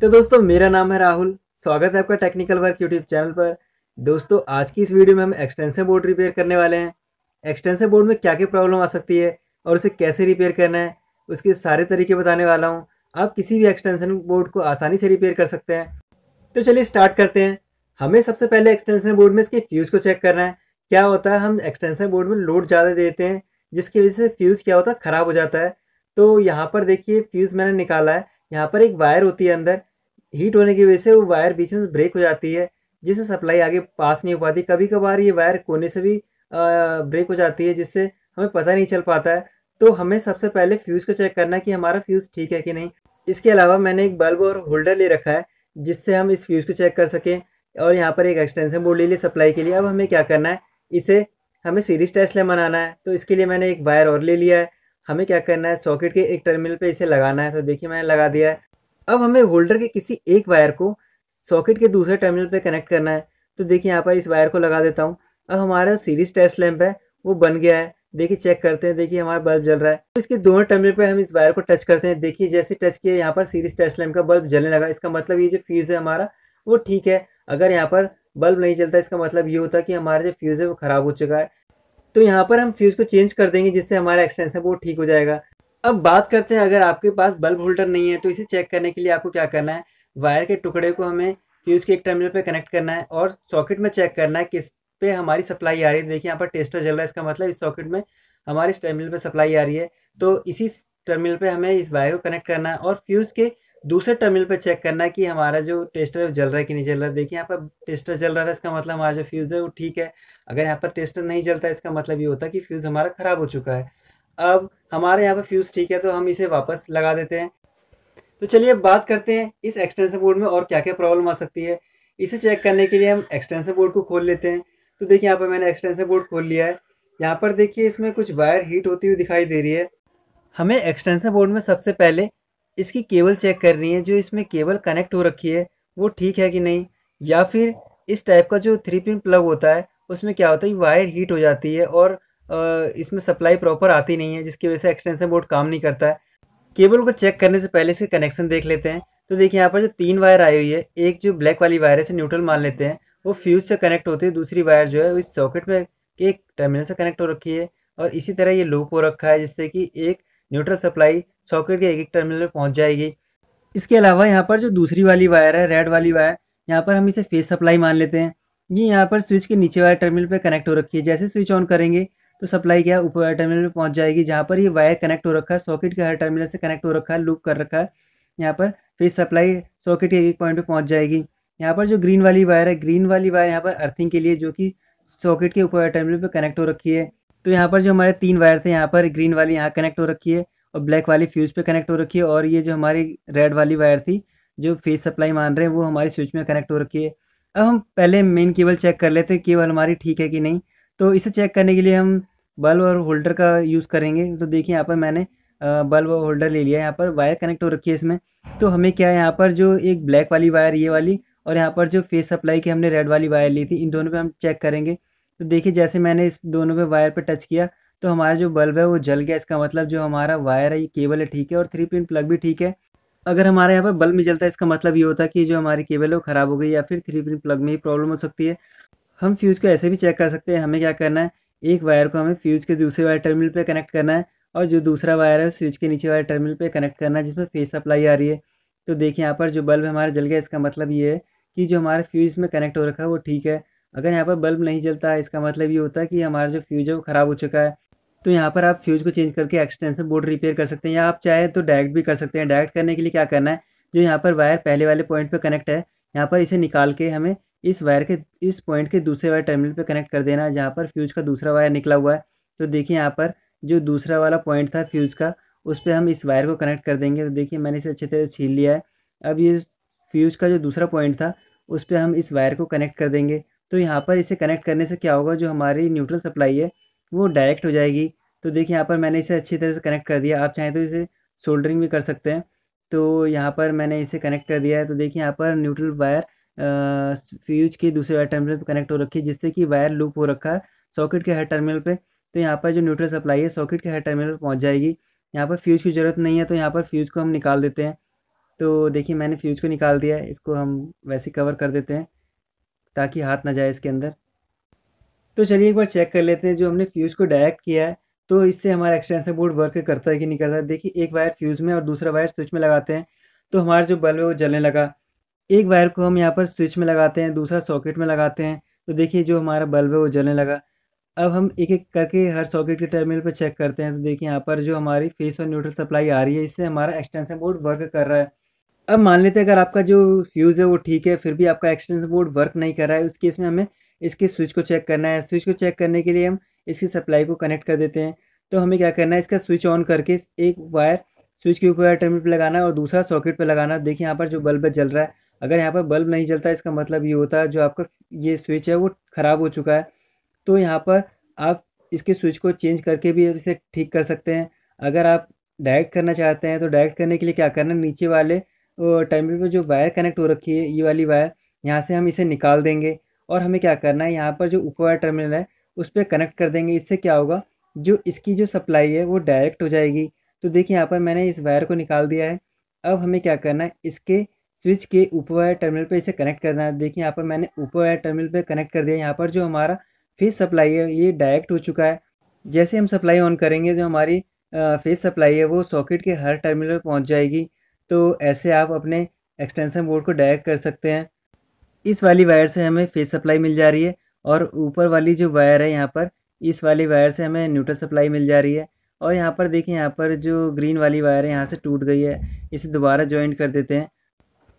तो दोस्तों मेरा नाम है राहुल स्वागत है आपका टेक्निकल वर्क यूट्यूब चैनल पर दोस्तों आज की इस वीडियो में हम एक्सटेंशन बोर्ड रिपेयर करने वाले हैं एक्सटेंशन बोर्ड में क्या क्या प्रॉब्लम आ सकती है और उसे कैसे रिपेयर करना है उसके सारे तरीके बताने वाला हूँ आप किसी भी एक्सटेंशन बोर्ड को आसानी से रिपेयर कर सकते हैं तो चलिए स्टार्ट करते हैं हमें सबसे पहले एक्सटेंशन बोर्ड में इसके फ्यूज़ को चेक करना है क्या होता है हम एक्सटेंशन बोर्ड में लोड ज़्यादा देते हैं जिसकी वजह से फ्यूज़ क्या होता है ख़राब हो जाता है तो यहाँ पर देखिए फ्यूज़ मैंने निकाला है यहाँ पर एक वायर होती है अंदर हीट होने की वजह से वो वायर बीच में ब्रेक हो जाती है जिससे सप्लाई आगे पास नहीं हो पाती कभी कभार ये वायर कोने से भी ब्रेक हो जाती है जिससे हमें पता नहीं चल पाता है तो हमें सबसे पहले फ्यूज़ को चेक करना है कि हमारा फ्यूज़ ठीक है कि नहीं इसके अलावा मैंने एक बल्ब और होल्डर ले रखा है जिससे हम इस फ्यूज़ को चेक कर सकें और यहाँ पर एक एक्सटेंशन बोर्ड ले लिया सप्लाई के लिए अब हमें क्या करना है इसे हमें सीरीज टेस्ट में बनाना है तो इसके लिए मैंने एक वायर और ले लिया है हमें क्या करना है सॉकेट के एक टर्मिनल पे इसे लगाना है तो देखिए मैंने लगा दिया है अब हमें होल्डर के किसी एक वायर को सॉकेट के दूसरे टर्मिनल पे कनेक्ट करना है तो देखिए यहाँ पर इस वायर को लगा देता हूँ अब हमारा सीरीज टेस्ट लैम्प है वो बन गया है देखिए चेक करते हैं देखिए हमारा बल्ब जल रहा है तो इसके दोनों टर्मिनल पर हम इस वायर को टच करते हैं देखिए जैसे टच किया यहाँ पर सीरीज टेस्ट लैम्प का बल्ब जलने लगा इसका मतलब ये जो फ्यूज़ है हमारा वो ठीक है अगर यहाँ पर बल्ब नहीं जलता इसका मतलब ये होता है कि हमारा जो फ्यूज़ है वो ख़राब हो चुका है तो यहाँ पर हम फ्यूज़ को चेंज कर देंगे जिससे हमारा एक्सटेंशन वो ठीक हो जाएगा अब बात करते हैं अगर आपके पास बल्ब होल्डर नहीं है तो इसे चेक करने के लिए आपको क्या करना है वायर के टुकड़े को हमें फ्यूज़ के एक टर्मिनल पर कनेक्ट करना है और सॉकेट में चेक करना है किस पे हमारी सप्लाई आ रही है देखिए यहाँ पर टेस्टर जल रहा है इसका मतलब इस सॉकेट में हमारे इस टर्मिनल पर सप्लाई आ रही है तो इसी टर्मिनल पर हमें इस वायर को कनेक्ट करना है और फ्यूज़ के दूसरे टर्मिनल पे चेक करना है कि हमारा जो टेस्टर है जल रहा है कि नहीं जल रहा है देखिए यहाँ पर टेस्टर जल रहा था इसका मतलब हमारा जो फ्यूज़ है वो ठीक है अगर यहाँ पर टेस्टर नहीं जलता है इसका मतलब ये होता है कि फ्यूज़ हमारा ख़राब हो चुका है अब हमारे यहाँ पर फ्यूज़ ठीक है तो हम इसे वापस लगा देते हैं तो चलिए अब बात करते हैं इस एक्सटेंशन बोर्ड में और क्या क्या प्रॉब्लम आ सकती है इसे चेक करने के लिए हम एक्सटेंशन बोर्ड को खोल लेते हैं तो देखिए यहाँ पर मैंने एक्सटेंशन बोर्ड खोल लिया है यहाँ पर देखिए इसमें कुछ वायर हीट होती हुई दिखाई दे रही है हमें एक्सटेंशन बोर्ड में सबसे पहले इसकी केबल चेक करनी है जो इसमें केबल कनेक्ट हो रखी है वो ठीक है कि नहीं या फिर इस टाइप का जो थ्री पिन प्लग होता है उसमें क्या होता है वायर हीट हो जाती है और इसमें सप्लाई प्रॉपर आती नहीं है जिसकी वजह से एक्सटेंशन बोर्ड काम नहीं करता है केबल को चेक करने से पहले इसके कनेक्शन देख लेते हैं तो देखिए यहाँ पर जो तीन वायर आई हुई है एक जो ब्लैक वाली वायर है न्यूट्रल मान लेते हैं वो फ्यूज से कनेक्ट होती है दूसरी वायर जो है इस सॉकेट में एक टर्मिनल से कनेक्ट हो रखी है और इसी तरह ये लूप हो रखा है जिससे कि एक न्यूट्रल सप्लाई सॉकेट के एक एक टर्मिनल में पहुंच जाएगी इसके अलावा यहाँ पर जो दूसरी वाली वायर है रेड वाली वायर यहाँ पर हम इसे फेस सप्लाई मान लेते हैं ये यहाँ पर स्विच के नीचे वाले टर्मिनल पर कनेक्ट हो रखी है जैसे स्विच ऑन करेंगे तो सप्लाई क्या ऊपर वाले टर्मिनल पर पहुँच जाएगी जहाँ पर ये वायर कनेक्ट हो रखा है सॉकेट के हर टर्मिनल से कनेक्ट हो रखा है लूप कर रखा है यहाँ पर फेस सप्लाई सॉकेट के एक पॉइंट पर पहुँच जाएगी यहाँ पर जो ग्रीन वाली वायर है ग्रीन वाली वायर यहाँ पर अर्थिंग के लिए जो कि सॉकेट के ऊपर टर्मिनल पर कनेक्ट हो रखी है तो यहाँ पर जो हमारे तीन वायर थे यहाँ पर ग्रीन वाली यहाँ कनेक्ट हो रखी है और ब्लैक वाली फ्यूज़ पे कनेक्ट हो रखी है और ये जो हमारी रेड वाली वायर थी जो फेस सप्लाई मान रहे हैं वो हमारी स्विच में कनेक्ट हो रखी है अब हम पहले मेन केबल चेक कर लेते हैं केबल हमारी ठीक है कि नहीं तो इसे चेक करने के लिए हम बल्ब और होल्डर का यूज़ करेंगे तो देखिए यहाँ पर मैंने बल्ब और होल्डर ले लिया यहाँ पर वायर कनेक्ट हो रखी है इसमें तो हमें क्या है यहाँ पर जो एक ब्लैक वाली वायर ये वाली और यहाँ पर जो फेस सप्लाई की हमने रेड वाली वायर ली थी इन दोनों पर हम चेक करेंगे तो देखिए जैसे मैंने इस दोनों पे वायर पे टच किया तो हमारा जो बल्ब है वो जल गया इसका मतलब जो हमारा वायर है ये केबल है ठीक है और थ्री पिन प्लग भी ठीक है अगर हमारे यहाँ पर बल्ब में जलता है इसका मतलब ये होता है कि जो हमारी केबल है वो ख़राब हो गई या फिर थ्री पिन प्लग में ही प्रॉब्लम हो सकती है हम फ्यूज़ को ऐसे भी चेक कर सकते हैं हमें क्या करना है एक वायर को हमें फ्यूज़ के दूसरे वायर टर्मिनल पर कनेक्ट करना है और जो दूसरा वायर है स्विच के नीचे वाले टर्मिनल पर कनेक्ट करना है जिसमें फेस सप्लाई आ रही है तो देखिए यहाँ पर जो बल्ब हमारा जल गया इसका मतलब ये है कि जो हमारा फ्यूज़ में कनेक्ट हो रखा है वो ठीक है अगर यहाँ पर बल्ब नहीं जलता है इसका मतलब ये होता है कि हमारा जो फ्यूज है वो ख़राब हो चुका है तो यहाँ पर आप फ्यूज को चेंज करके एक्सटेंसन बोर्ड रिपेयर कर सकते हैं या आप चाहें तो डायरेक्ट भी कर सकते हैं डायरेक्ट करने के लिए क्या करना है जो यहाँ पर वायर पहले वाले पॉइंट पर कनेक्ट है यहाँ पर इसे निकाल के हमें इस वायर के इस पॉइंट के दूसरे वायर टर्मिनल पर कनेक्ट कर देना है जहाँ पर फ्यूज का दूसरा वायर निकला हुआ है तो देखिए यहाँ पर जो दूसरा वाला पॉइंट था फ्यूज़ का उस पर हम इस वायर को कनेक्ट कर देंगे तो देखिए मैंने इसे अच्छे तरह छीन लिया है अब ये फ्यूज़ का जो दूसरा पॉइंट था उस पर हम इस वायर को कनेक्ट कर देंगे तो यहाँ पर इसे कनेक्ट करने से क्या होगा जो हमारी न्यूट्रल सप्लाई है वो डायरेक्ट हो जाएगी तो देखिए यहाँ पर मैंने इसे अच्छी तरह से कनेक्ट कर दिया आप चाहें तो इसे सोल्डरिंग भी कर सकते हैं तो यहाँ पर मैंने इसे कनेक्ट कर दिया है तो देखिए यहाँ पर न्यूट्रल वायर फ्यूज के दूसरे वायर टर्मिनल पर कनेक्ट हो रखी है जिससे कि वायर लूप हो रखा है सॉकेट के हर टर्मिनल पर तो यहाँ पर जो न्यूट्रल सप्लाई है सॉकेट के हर टर्मिनल पर पहुँच जाएगी यहाँ पर फ्यूज़ की ज़रूरत नहीं है तो यहाँ पर फ्यूज़ को हम निकाल देते हैं तो देखिए मैंने फ्यूज़ को निकाल दिया इसको हम वैसे कवर कर देते हैं ताकि हाथ ना जाए इसके अंदर तो चलिए एक बार चेक कर लेते हैं जो हमने फ्यूज़ को डायरेक्ट किया है तो इससे हमारा एक्सटेंशन बोर्ड वर्क करता है कि नहीं करता देखिए एक वायर फ्यूज़ में और दूसरा वायर स्विच में लगाते हैं तो हमारा जो बल्ब है वो जलने लगा एक वायर को हम यहाँ पर स्विच में लगाते हैं दूसरा सॉकेट में लगाते हैं तो देखिए जो हमारा बल्ब है वो जलने लगा अब हम एक एक करके हर सॉकेट के टर्मिनल पर चेक करते हैं तो देखिए यहाँ पर जो हमारी फेस और न्यूट्रल सप्लाई आ रही है इससे हमारा एक्सटेंसन बोर्ड वर्क कर रहा है अब मान लेते हैं अगर आपका जो फ्यूज़ है वो ठीक है फिर भी आपका एक्सटेंशन बोर्ड वर्क नहीं कर रहा है उस केस में हमें इसके स्विच को चेक करना है स्विच को चेक करने के लिए हम इसकी सप्लाई को कनेक्ट कर देते हैं तो हमें क्या करना है इसका स्विच ऑन करके एक वायर स्विच के ऊपर टर्मिनल पर लगाना है और दूसरा सॉकेट पर लगाना देखिए यहाँ पर जो बल्ब जल रहा है अगर यहाँ पर बल्ब नहीं जलता इसका मतलब ये होता है जो आपका ये स्विच है वो ख़राब हो चुका है तो यहाँ पर आप इसके स्विच को चेंज करके भी इसे ठीक कर सकते हैं अगर आप डायरेक्ट करना चाहते हैं तो डायरेक्ट करने के लिए क्या करना है नीचे वाले टर्मिनल पर जो वायर कनेक्ट हो रखी है ये वाली वायर यहाँ से हम इसे निकाल देंगे और हमें क्या करना है यहाँ पर जो ऊपर वायर टर्मिनल है उस पर कनेक्ट कर देंगे इससे क्या होगा जो इसकी जो सप्लाई है वो डायरेक्ट हो जाएगी तो देखिए यहाँ पर मैंने इस वायर को निकाल दिया है अब हमें क्या करना है इसके स्विच के ऊपर वायर टर्मिनल पर इसे कनेक्ट करना है देखिए यहाँ पर मैंने ऊपर वायर टर्मिनल पर कनेक्ट कर दिया यहाँ पर जो हमारा फेस सप्लाई है ये डायरेक्ट हो चुका है जैसे हम सप्लाई ऑन करेंगे जो हमारी फेस सप्लाई है वो सॉकेट के हर टर्मिनल पर पहुँच जाएगी तो ऐसे आप अपने एक्सटेंशन बोर्ड को डायरेक्ट कर सकते हैं इस वाली वायर से हमें फेस सप्लाई मिल जा रही है और ऊपर वाली जो वायर है यहाँ पर इस वाली वायर से हमें न्यूट्रल सप्लाई मिल जा रही है और यहाँ पर देखिए यहाँ पर जो ग्रीन वाली वायर है यहाँ से टूट गई है इसे दोबारा ज्वाइंट कर देते हैं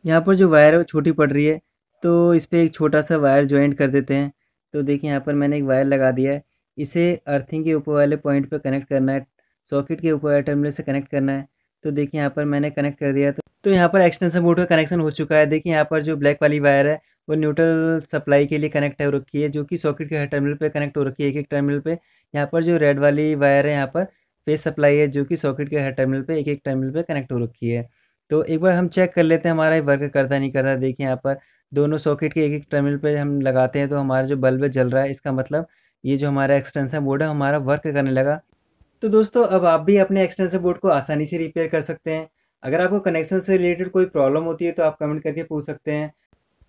यहाँ पर जो वायर है छोटी पड़ रही है तो इस पर एक छोटा सा वायर ज्वाइंट कर देते हैं तो देखिए यहाँ पर मैंने एक वायर लगा दिया है इसे अर्थिंग के ऊपर वाले पॉइंट पर कनेक्ट करना है सॉकेट के ऊपर वाले टर्मिनल से कनेक्ट करना है तो देखिए यहाँ पर मैंने कनेक्ट कर दिया तो तो यहाँ पर एक्सटेंशन बोर्ड का कनेक्शन हो चुका है देखिए यहाँ पर जो ब्लैक वाली वायर है वो न्यूट्रल सप्लाई के लिए कनेक्ट हो रखी है जो कि सॉकेट के हर टर्मिनल पे कनेक्ट हो रखी है एक एक टर्मिनल पे यहाँ पर जो रेड वाली वायर है यहाँ पर फेस सप्लाई है जो कि सॉकेट के हर टर्मिनल पे एक एक टर्मिनल पे कनेक्ट हो रखी है तो एक बार हम चेक कर लेते हैं हमारा वर्क करता नहीं करता देखिए यहाँ पर दोनों सॉकेट के एक एक टर्मिनल पर हम लगाते हैं तो हमारा जो बल्ब जल रहा है इसका मतलब ये जो हमारा एक्सटेंसन बोर्ड है हमारा वर्क करने लगा तो दोस्तों अब आप भी अपने एक्सटेंसर बोर्ड को आसानी से रिपेयर कर सकते हैं अगर आपको कनेक्शन से रिलेटेड कोई प्रॉब्लम होती है तो आप कमेंट करके पूछ सकते हैं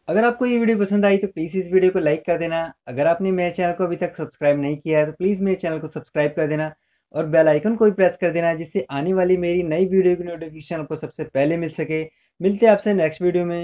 अगर आपको ये वीडियो पसंद आई तो प्लीज़ इस वीडियो को लाइक कर देना अगर आपने मेरे चैनल को अभी तक सब्सक्राइब नहीं किया है तो प्लीज़ मेरे चैनल को सब्सक्राइब कर देना और बेल आइकन को भी प्रेस कर देना जिससे आने वाली मेरी नई वीडियो की नोटिफिकेशन आपको सबसे पहले मिल सके मिलते हैं आपसे नेक्स्ट वीडियो में